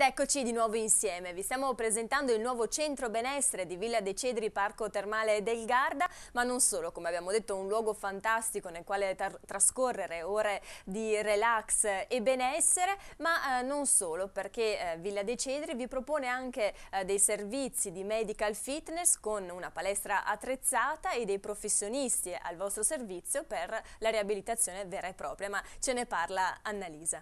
Ed eccoci di nuovo insieme, vi stiamo presentando il nuovo centro benessere di Villa dei Cedri, Parco Termale del Garda, ma non solo, come abbiamo detto un luogo fantastico nel quale trascorrere ore di relax e benessere, ma eh, non solo, perché eh, Villa dei Cedri vi propone anche eh, dei servizi di medical fitness con una palestra attrezzata e dei professionisti al vostro servizio per la riabilitazione vera e propria, ma ce ne parla Annalisa.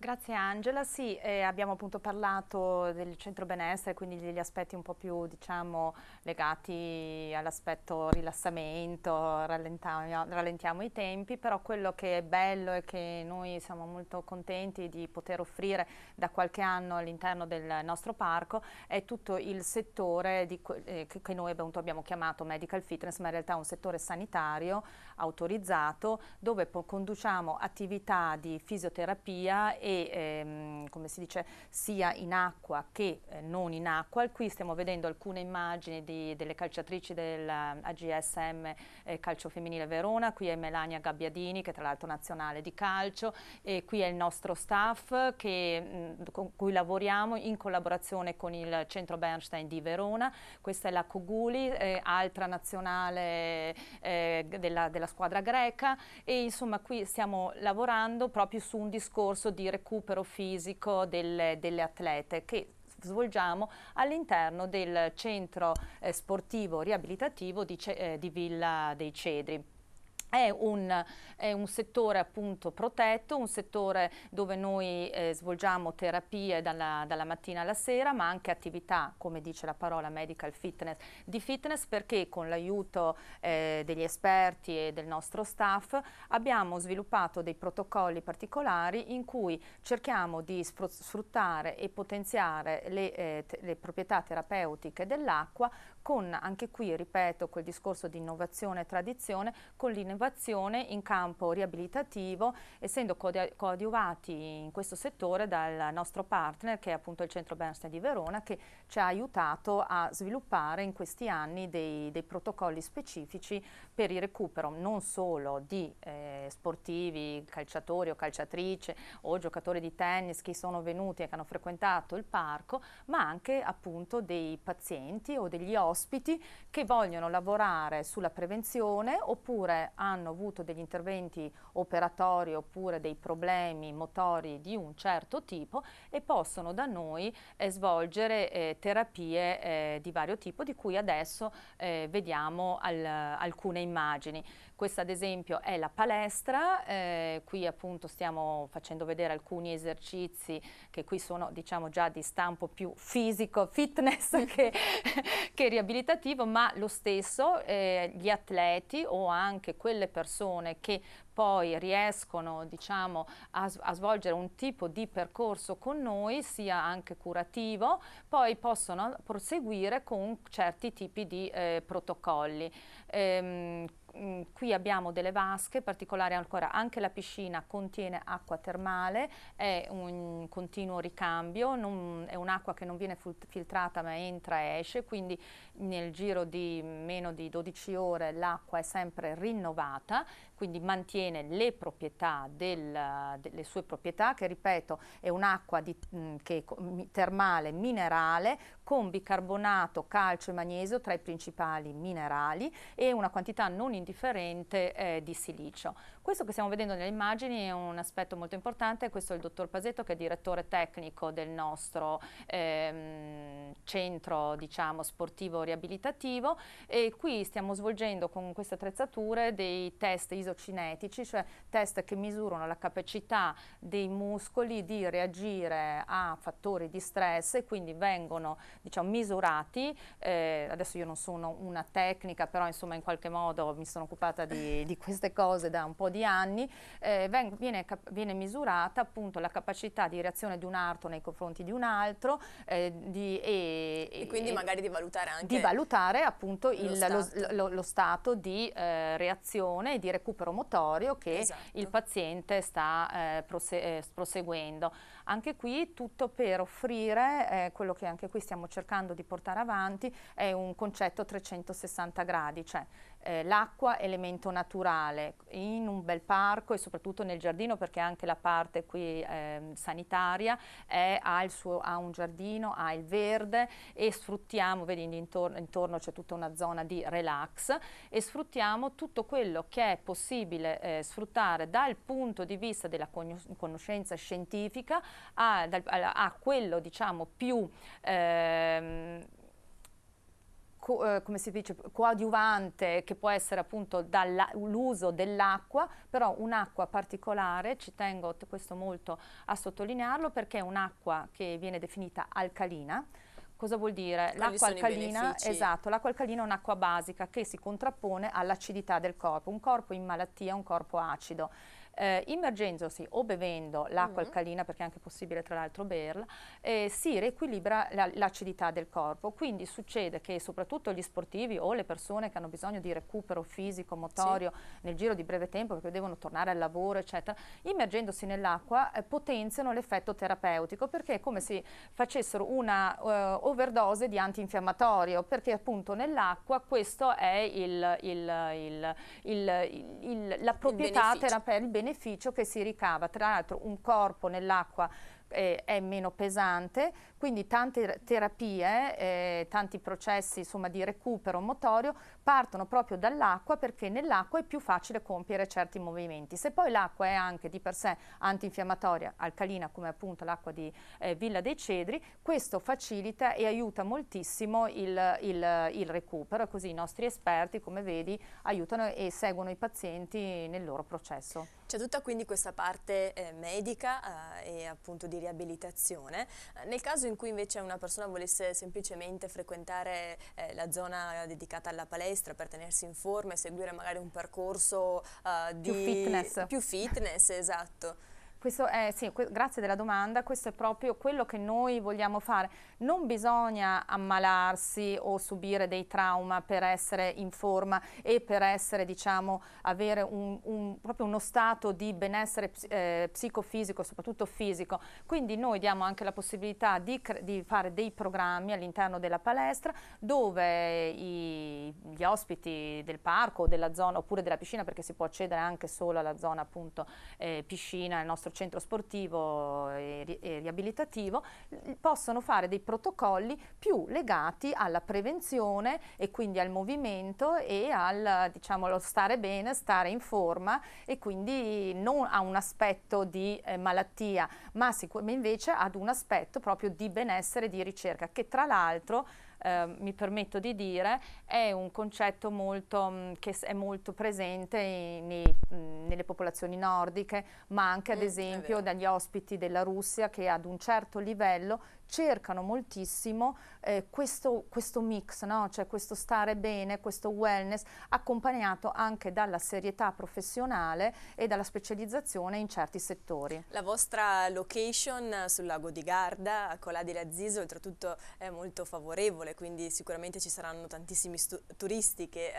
Grazie Angela, sì, eh, abbiamo appunto parlato del centro benessere, quindi degli aspetti un po' più diciamo, legati all'aspetto rilassamento, rallentiamo i tempi, però quello che è bello e che noi siamo molto contenti di poter offrire da qualche anno all'interno del nostro parco è tutto il settore eh, che noi abbiamo chiamato medical fitness, ma in realtà è un settore sanitario autorizzato dove conduciamo attività di fisioterapia e ehm, come si dice sia in acqua che eh, non in acqua. Qui stiamo vedendo alcune immagini di, delle calciatrici dell'AGSM eh, Calcio Femminile Verona, qui è Melania Gabbiadini che tra l'altro nazionale di calcio e qui è il nostro staff che, mh, mm, con cui lavoriamo in collaborazione con il Centro Bernstein di Verona, questa è la Cuguli, eh, altra nazionale eh, della, della squadra greca e insomma qui stiamo lavorando proprio su un discorso di recupero recupero fisico delle, delle atlete che svolgiamo all'interno del centro eh, sportivo riabilitativo di, eh, di Villa dei Cedri. È un, è un, settore appunto protetto, un settore dove noi eh, svolgiamo terapie dalla, dalla, mattina alla sera, ma anche attività, come dice la parola medical fitness, di fitness perché con l'aiuto eh, degli esperti e del nostro staff abbiamo sviluppato dei protocolli particolari in cui cerchiamo di sfruttare e potenziare le, eh, le proprietà terapeutiche dell'acqua con anche qui, ripeto, quel discorso di innovazione e tradizione, con l'innovazione innovazione in campo riabilitativo, essendo coadiuvati in questo settore dal nostro partner che è appunto il Centro Bernstein di Verona che ci ha aiutato a sviluppare in questi anni dei, dei protocolli specifici per il recupero non solo di eh, sportivi, calciatori o calciatrice o giocatori di tennis che sono venuti e che hanno frequentato il parco, ma anche appunto dei pazienti o degli ospiti che vogliono lavorare sulla prevenzione oppure hanno hanno avuto degli interventi operatori oppure dei problemi motori di un certo tipo e possono da noi eh, svolgere eh, terapie eh, di vario tipo di cui adesso eh, vediamo al, alcune immagini. Questa ad esempio è la palestra, eh, qui appunto stiamo facendo vedere alcuni esercizi che qui sono diciamo già di stampo più fisico, fitness che, che riabilitativo, ma lo stesso eh, gli atleti o anche quelle persone che poi riescono diciamo, a, a, svolgere un tipo di percorso con noi, sia anche curativo, poi possono proseguire con certi tipi di eh, protocolli. Ehm, mm, qui abbiamo delle vasche, particolari ancora anche la piscina contiene acqua termale, è un continuo ricambio, non, è un'acqua che non viene filtrata ma entra e esce, quindi nel giro di meno di 12 ore l'acqua è sempre rinnovata quindi mantiene le proprietà del, delle sue proprietà che ripeto è un'acqua termale minerale con bicarbonato, calcio e magnesio tra i principali minerali e una quantità non indifferente eh, di silicio. Questo che stiamo vedendo nelle immagini è un aspetto molto importante, questo è il dottor Pasetto che è direttore tecnico del nostro ehm, centro diciamo, sportivo riabilitativo e qui stiamo svolgendo con queste attrezzature dei test isocinetici, cioè test che misurano la capacità dei muscoli di reagire a fattori di stress e quindi vengono diciamo, misurati, eh, adesso io non sono una tecnica, però insomma in qualche modo mi sono occupata di, di queste cose da un po' di anni, eh, viene, viene, misurata appunto la capacità di reazione di un arto nei confronti di un altro eh, di, e, e, quindi e magari di valutare anche di valutare appunto il, stato. Lo, lo, lo, stato di eh, reazione e di recupero motorio che esatto. il paziente sta eh, eh, proseguendo. Anche qui tutto per offrire eh, quello che anche qui stiamo cercando di portare avanti, è un concetto 360 gradi, cioè eh, l'acqua elemento naturale in un bel parco e soprattutto nel giardino perché anche la parte qui eh, sanitaria è, ha, suo, ha, un giardino, ha il verde e sfruttiamo, vedi intorno, intorno c'è tutta una zona di relax e sfruttiamo tutto quello che è possibile eh, sfruttare dal punto di vista della conoscenza scientifica a, a quello diciamo più ehm, co, eh, come si dice, coadiuvante che può essere appunto dall'uso dell'acqua, però un'acqua particolare, ci tengo questo molto a sottolinearlo perché è un'acqua che viene definita alcalina, Cosa vuol dire? L'acqua alcalina, esatto, l'acqua alcalina è un'acqua basica che si contrappone all'acidità del corpo, un corpo in malattia, un corpo acido eh, immergendosi o bevendo l'acqua mm. alcalina, perché è anche possibile tra l'altro berla, eh, si riequilibra l'acidità del corpo. Quindi succede che soprattutto gli sportivi o le persone che hanno bisogno di recupero fisico, motorio, sì. nel giro di breve tempo, perché devono tornare al lavoro, eccetera, immergendosi nell'acqua eh, potenziano l'effetto terapeutico, perché è come se facessero una uh, overdose di antinfiammatorio, perché appunto nell'acqua questo è il, il, il, la proprietà terapeutica, il beneficio beneficio che si ricava. Tra l'altro un corpo nell'acqua eh, è meno pesante, quindi tante terapie, eh, tanti processi insomma, di recupero motorio partono proprio dall'acqua perché nell'acqua è più facile compiere certi movimenti. Se poi l'acqua è anche di per sé antinfiammatoria, alcalina come appunto l'acqua di eh, Villa dei Cedri, questo facilita e aiuta moltissimo il, il, il recupero e così i nostri esperti come vedi aiutano e seguono i pazienti nel loro processo. C'è tutta quindi questa parte eh, medica eh, e appunto di riabilitazione. Eh, nel caso in cui invece una persona volesse semplicemente frequentare eh, la zona dedicata alla palestra per tenersi in forma e seguire magari un percorso eh, di... Più fitness. Più fitness, esatto. È, sì, grazie della domanda, questo è proprio quello che noi vogliamo fare. Non bisogna ammalarsi o subire dei trauma per essere in forma e per essere, diciamo, avere un, un, proprio uno stato di benessere eh, psicofisico, soprattutto fisico. Quindi noi diamo anche la possibilità di, di fare dei programmi all'interno della palestra dove i, gli ospiti del parco della zona oppure della piscina, perché si può accedere anche solo alla zona appunto eh, piscina, il nostro nostro centro sportivo e, ri e riabilitativo, possono fare dei protocolli più legati alla prevenzione e quindi al movimento e al diciamo, stare bene, stare in forma e quindi non a un aspetto di eh, malattia, ma invece ad un aspetto proprio di benessere, di ricerca, che tra l'altro eh, mi permetto di dire, è un concetto molto, mh, mm, che è molto presente in, nei, mm, nelle popolazioni nordiche, ma anche ad mm, esempio dagli ospiti della Russia che ad un certo livello cercano moltissimo eh, questo, questo, mix, no? cioè questo stare bene, questo wellness, accompagnato anche dalla serietà professionale e dalla specializzazione in certi settori. La vostra location sul lago di Garda, a Colà di Lazziso, oltretutto è molto favorevole, quindi sicuramente ci saranno tantissimi turisti che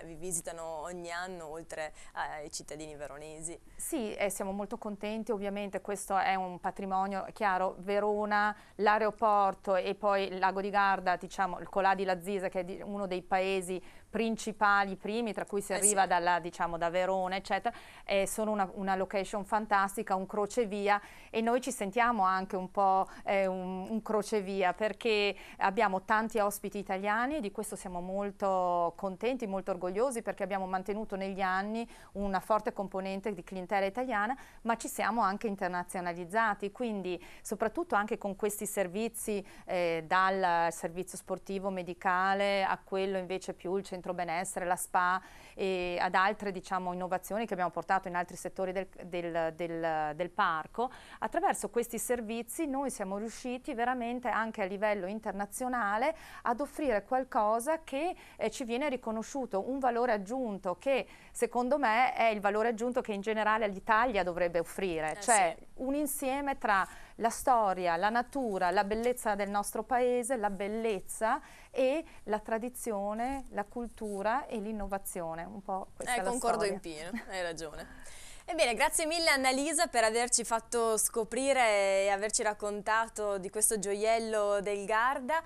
eh, vi visitano ogni anno, oltre ai cittadini veronesi. Sì, eh, siamo molto contenti, ovviamente questo è un patrimonio, chiaro, Verona, la l'aeroporto e poi il lago di Garda, diciamo il Colà di Lazise che è uno dei paesi principali, primi, tra cui si eh arriva sì. dalla, diciamo, da Verona, eccetera, eh, sono una, una, location fantastica, un crocevia e noi ci sentiamo anche un po' eh, un, un, crocevia perché abbiamo tanti ospiti italiani e di questo siamo molto contenti, molto orgogliosi perché abbiamo mantenuto negli anni una forte componente di clientela italiana, ma ci siamo anche internazionalizzati, quindi soprattutto anche con questi servizi, eh, dal servizio sportivo medicale a quello invece più il centro centro benessere, la SPA e ad altre diciamo, innovazioni che abbiamo portato in altri settori del, del, del, del parco, attraverso questi servizi noi siamo riusciti veramente anche a livello internazionale ad offrire qualcosa che eh, ci viene riconosciuto, un valore aggiunto che secondo me è il valore aggiunto che in generale l'Italia dovrebbe offrire, eh, cioè sì. un insieme tra la storia, la natura, la bellezza del nostro paese, la bellezza e la tradizione, la cultura e l'innovazione. Un po' questa eh, è la concordo storia. in pieno, hai ragione. Ebbene, grazie mille Annalisa per averci fatto scoprire e averci raccontato di questo gioiello del Garda.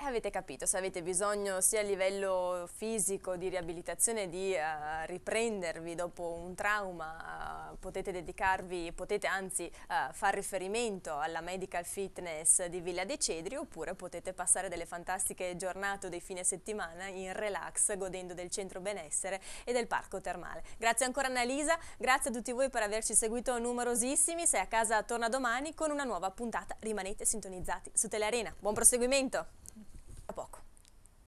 E eh, avete capito, se avete bisogno sia a livello fisico di riabilitazione di uh, riprendervi dopo un trauma, uh, potete dedicarvi, potete anzi uh, far riferimento alla Medical Fitness di Villa De Cedri oppure potete passare delle fantastiche giornate o dei fine settimana in relax godendo del centro benessere e del parco termale. Grazie ancora Annalisa, grazie a tutti voi per averci seguito numerosissimi, se a casa torna domani con una nuova puntata rimanete sintonizzati su Telearena. Buon proseguimento! Bock.